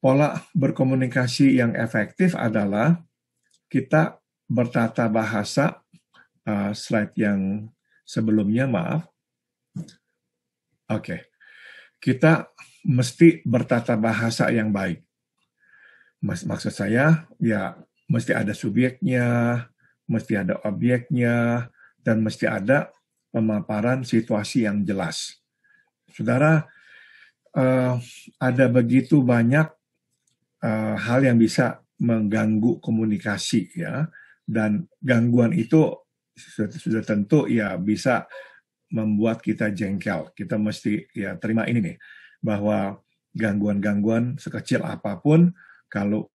pola berkomunikasi yang efektif adalah kita bertata bahasa uh, slide yang sebelumnya maaf. Oke. Okay. Kita mesti bertata bahasa yang baik. Mas, maksud saya ya mesti ada subjeknya, mesti ada objeknya dan mesti ada pemaparan situasi yang jelas. Saudara, uh, ada begitu banyak uh, hal yang bisa mengganggu komunikasi ya dan gangguan itu sudah, tentu ya bisa membuat kita jengkel. Kita mesti ya terima ini nih bahwa gangguan-gangguan sekecil apapun kalau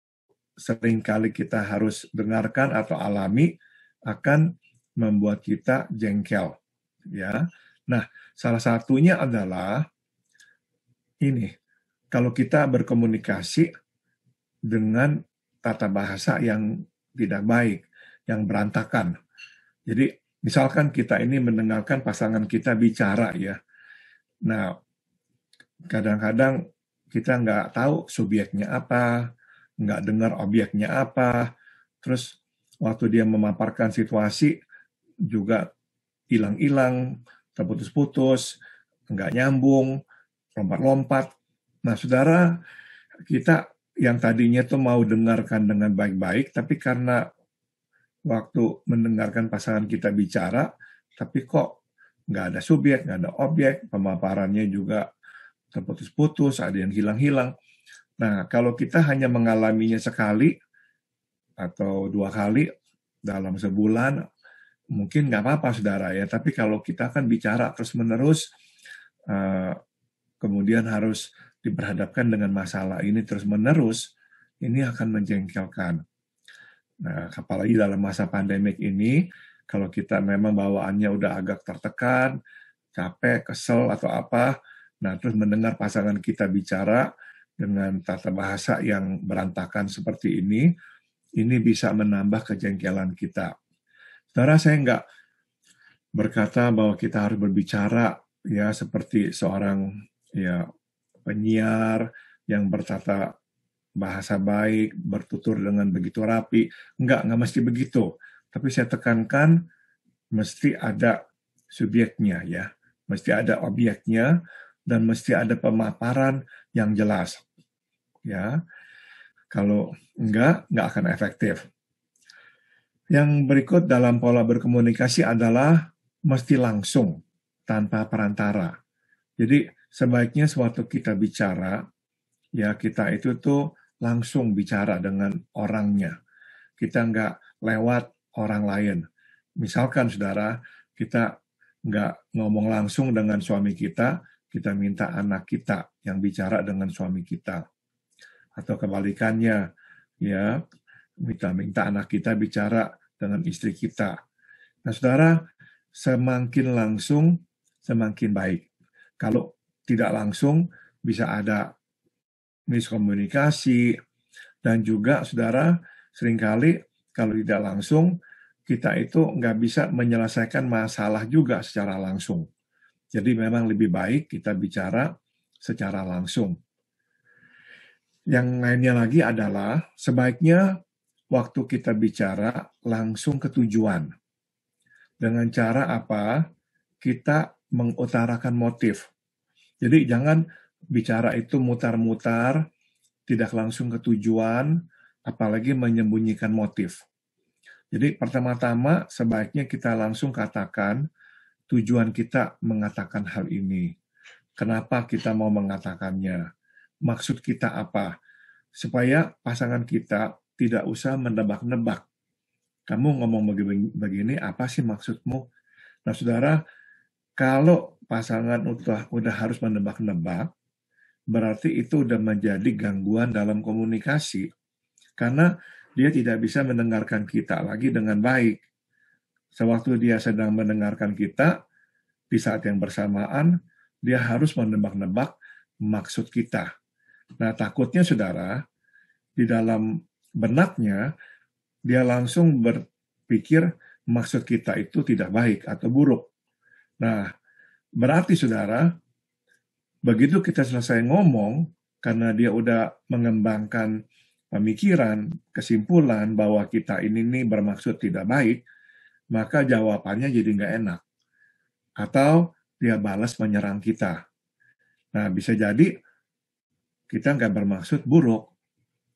seringkali kita harus dengarkan atau alami akan membuat kita jengkel ya. Nah, salah satunya adalah ini kalau kita berkomunikasi dengan tata bahasa yang tidak baik, yang berantakan. Jadi misalkan kita ini mendengarkan pasangan kita bicara ya. Nah, kadang-kadang kita nggak tahu subjeknya apa, nggak dengar objeknya apa, terus waktu dia memaparkan situasi juga hilang-hilang, terputus-putus, nggak nyambung, lompat-lompat. Nah, saudara, kita yang tadinya tuh mau dengarkan dengan baik-baik, tapi karena waktu mendengarkan pasangan kita bicara, tapi kok nggak ada subjek, nggak ada objek, pemaparannya juga terputus-putus, ada yang hilang-hilang. Nah, kalau kita hanya mengalaminya sekali atau dua kali dalam sebulan, mungkin nggak apa-apa saudara ya, tapi kalau kita kan bicara terus-menerus, eh, kemudian harus diperhadapkan dengan masalah ini terus-menerus, ini akan menjengkelkan. Nah, apalagi dalam masa pandemik ini, kalau kita memang bawaannya udah agak tertekan, capek, kesel, atau apa, nah terus mendengar pasangan kita bicara dengan tata bahasa yang berantakan seperti ini, ini bisa menambah kejengkelan kita. Saudara, saya nggak berkata bahwa kita harus berbicara ya seperti seorang ya penyiar yang bertata bahasa baik, bertutur dengan begitu rapi. Enggak, enggak mesti begitu. Tapi saya tekankan mesti ada subjeknya ya, mesti ada objeknya dan mesti ada pemaparan yang jelas. Ya. Kalau enggak, enggak akan efektif. Yang berikut dalam pola berkomunikasi adalah mesti langsung tanpa perantara. Jadi sebaiknya suatu kita bicara, ya kita itu tuh langsung bicara dengan orangnya. Kita nggak lewat orang lain. Misalkan saudara, kita nggak ngomong langsung dengan suami kita, kita minta anak kita yang bicara dengan suami kita. Atau kebalikannya, ya minta-minta anak kita bicara dengan istri kita. Nah saudara, semakin langsung, semakin baik. Kalau tidak langsung bisa ada miskomunikasi dan juga saudara seringkali kalau tidak langsung kita itu nggak bisa menyelesaikan masalah juga secara langsung. Jadi memang lebih baik kita bicara secara langsung. Yang lainnya lagi adalah sebaiknya waktu kita bicara langsung ke tujuan. Dengan cara apa? Kita mengutarakan motif. Jadi jangan bicara itu mutar-mutar, tidak langsung ke tujuan, apalagi menyembunyikan motif. Jadi pertama-tama sebaiknya kita langsung katakan tujuan kita mengatakan hal ini. Kenapa kita mau mengatakannya? Maksud kita apa? Supaya pasangan kita tidak usah menebak-nebak. Kamu ngomong begini, begini, apa sih maksudmu? Nah, saudara, kalau pasangan udah, udah harus menebak-nebak, berarti itu udah menjadi gangguan dalam komunikasi. Karena dia tidak bisa mendengarkan kita lagi dengan baik. Sewaktu dia sedang mendengarkan kita, di saat yang bersamaan, dia harus menebak-nebak maksud kita. Nah, takutnya saudara, di dalam benaknya, dia langsung berpikir maksud kita itu tidak baik atau buruk. Nah, Berarti saudara, begitu kita selesai ngomong, karena dia udah mengembangkan pemikiran, kesimpulan bahwa kita ini nih bermaksud tidak baik, maka jawabannya jadi nggak enak. Atau dia balas menyerang kita. Nah, bisa jadi kita nggak bermaksud buruk.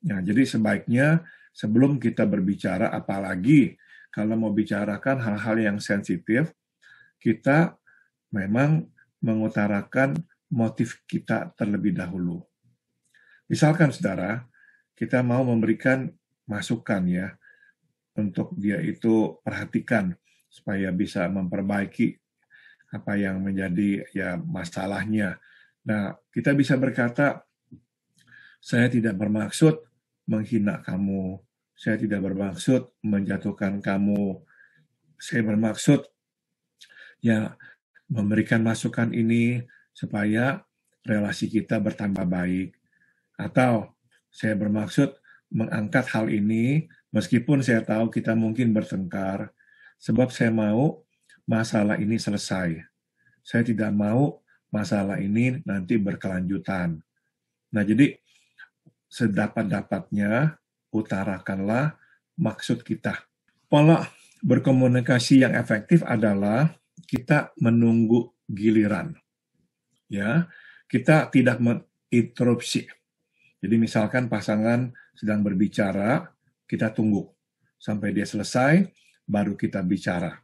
Nah, jadi sebaiknya sebelum kita berbicara, apalagi kalau mau bicarakan hal-hal yang sensitif, kita memang mengutarakan motif kita terlebih dahulu. Misalkan saudara, kita mau memberikan masukan ya, untuk dia itu perhatikan supaya bisa memperbaiki apa yang menjadi ya masalahnya. Nah, kita bisa berkata, saya tidak bermaksud menghina kamu, saya tidak bermaksud menjatuhkan kamu, saya bermaksud ya memberikan masukan ini supaya relasi kita bertambah baik. Atau saya bermaksud mengangkat hal ini meskipun saya tahu kita mungkin bertengkar, sebab saya mau masalah ini selesai. Saya tidak mau masalah ini nanti berkelanjutan. Nah, jadi sedapat-dapatnya utarakanlah maksud kita. Pola berkomunikasi yang efektif adalah kita menunggu giliran. Ya, kita tidak menginterupsi. Jadi misalkan pasangan sedang berbicara, kita tunggu sampai dia selesai baru kita bicara.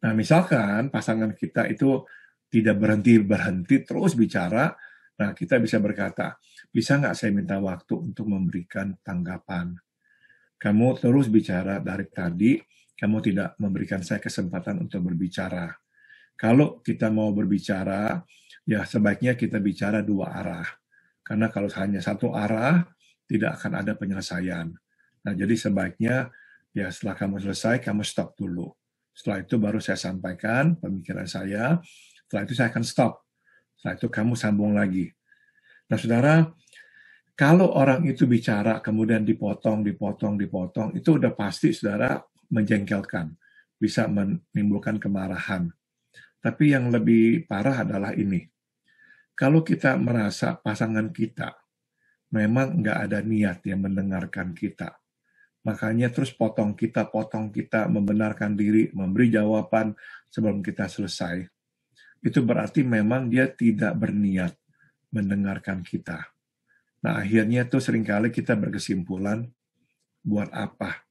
Nah, misalkan pasangan kita itu tidak berhenti-berhenti terus bicara, nah kita bisa berkata, bisa nggak saya minta waktu untuk memberikan tanggapan? Kamu terus bicara dari tadi, kamu tidak memberikan saya kesempatan untuk berbicara. Kalau kita mau berbicara, ya sebaiknya kita bicara dua arah. Karena kalau hanya satu arah, tidak akan ada penyelesaian. Nah, jadi sebaiknya ya setelah kamu selesai, kamu stop dulu. Setelah itu baru saya sampaikan pemikiran saya. Setelah itu saya akan stop. Setelah itu kamu sambung lagi. Nah, saudara, kalau orang itu bicara kemudian dipotong, dipotong, dipotong, itu udah pasti saudara menjengkelkan, bisa menimbulkan kemarahan. Tapi yang lebih parah adalah ini. Kalau kita merasa pasangan kita memang nggak ada niat yang mendengarkan kita, makanya terus potong kita, potong kita, membenarkan diri, memberi jawaban sebelum kita selesai. Itu berarti memang dia tidak berniat mendengarkan kita. Nah akhirnya tuh seringkali kita berkesimpulan, buat apa?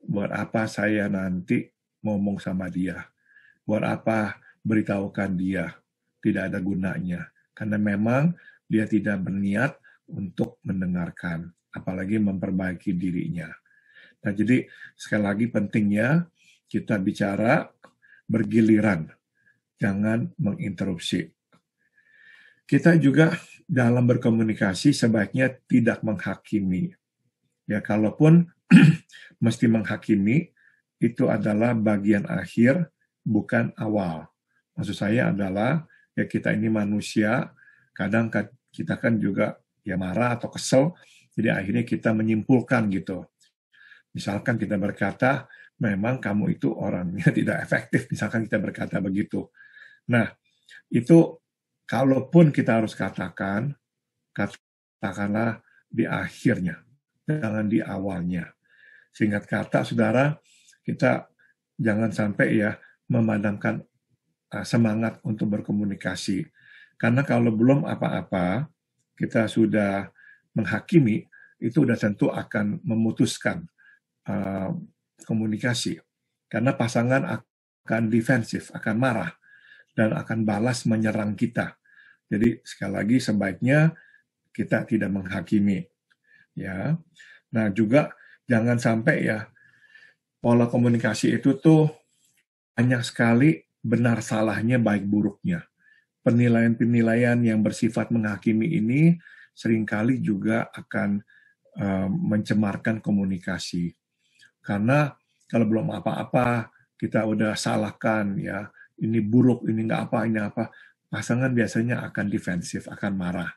Buat apa saya nanti ngomong sama dia? Buat apa beritahukan dia. Tidak ada gunanya. Karena memang dia tidak berniat untuk mendengarkan, apalagi memperbaiki dirinya. Nah, jadi sekali lagi pentingnya kita bicara bergiliran, jangan menginterupsi. Kita juga dalam berkomunikasi sebaiknya tidak menghakimi. Ya, kalaupun mesti menghakimi, itu adalah bagian akhir, bukan awal. Maksud saya adalah ya kita ini manusia, kadang kita kan juga ya marah atau kesel, jadi akhirnya kita menyimpulkan gitu. Misalkan kita berkata, memang kamu itu orangnya tidak efektif, misalkan kita berkata begitu. Nah, itu kalaupun kita harus katakan, katakanlah di akhirnya, jangan di awalnya. Singkat kata, saudara, kita jangan sampai ya memadamkan Eh, semangat untuk berkomunikasi. Karena kalau belum apa-apa, kita sudah menghakimi, itu sudah tentu akan memutuskan uh, komunikasi. Karena pasangan akan defensif, akan marah, dan akan balas menyerang kita. Jadi sekali lagi sebaiknya kita tidak menghakimi. Ya. Nah, juga jangan sampai ya pola komunikasi itu tuh banyak sekali benar salahnya, baik buruknya. Penilaian-penilaian yang bersifat menghakimi ini seringkali juga akan eh, mencemarkan komunikasi. Karena kalau belum apa-apa, kita udah salahkan ya, ini buruk, ini nggak apa, ini apa, pasangan biasanya akan defensif, akan marah.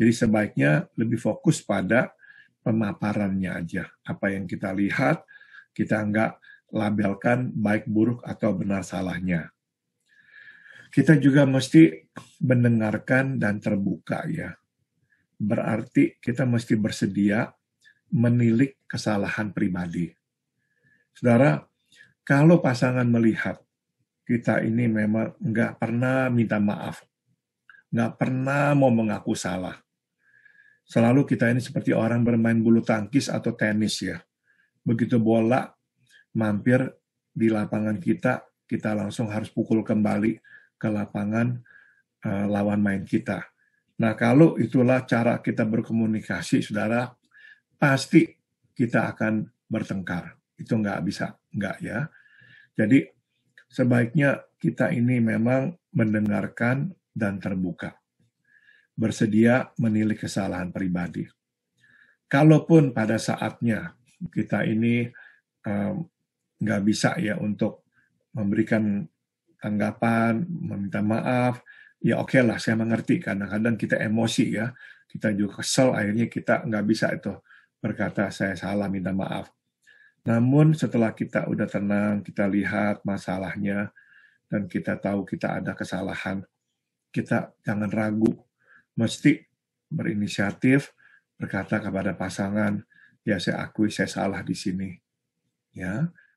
Jadi sebaiknya lebih fokus pada pemaparannya aja. Apa yang kita lihat, kita nggak labelkan baik buruk atau benar salahnya kita juga mesti mendengarkan dan terbuka ya. Berarti kita mesti bersedia menilik kesalahan pribadi. Saudara, kalau pasangan melihat kita ini memang nggak pernah minta maaf, nggak pernah mau mengaku salah. Selalu kita ini seperti orang bermain bulu tangkis atau tenis ya. Begitu bola mampir di lapangan kita, kita langsung harus pukul kembali ke lapangan eh, lawan main kita. Nah, kalau itulah cara kita berkomunikasi, saudara, pasti kita akan bertengkar. Itu nggak bisa, nggak ya. Jadi, sebaiknya kita ini memang mendengarkan dan terbuka. Bersedia menilik kesalahan pribadi. Kalaupun pada saatnya kita ini eh, nggak um, bisa ya untuk memberikan tanggapan, meminta maaf, ya oke okay lah saya mengerti kadang-kadang kita emosi ya kita juga kesel akhirnya kita nggak bisa itu berkata saya salah minta maaf namun setelah kita udah tenang kita lihat masalahnya dan kita tahu kita ada kesalahan kita jangan ragu mesti berinisiatif berkata kepada pasangan ya saya akui saya salah di sini ya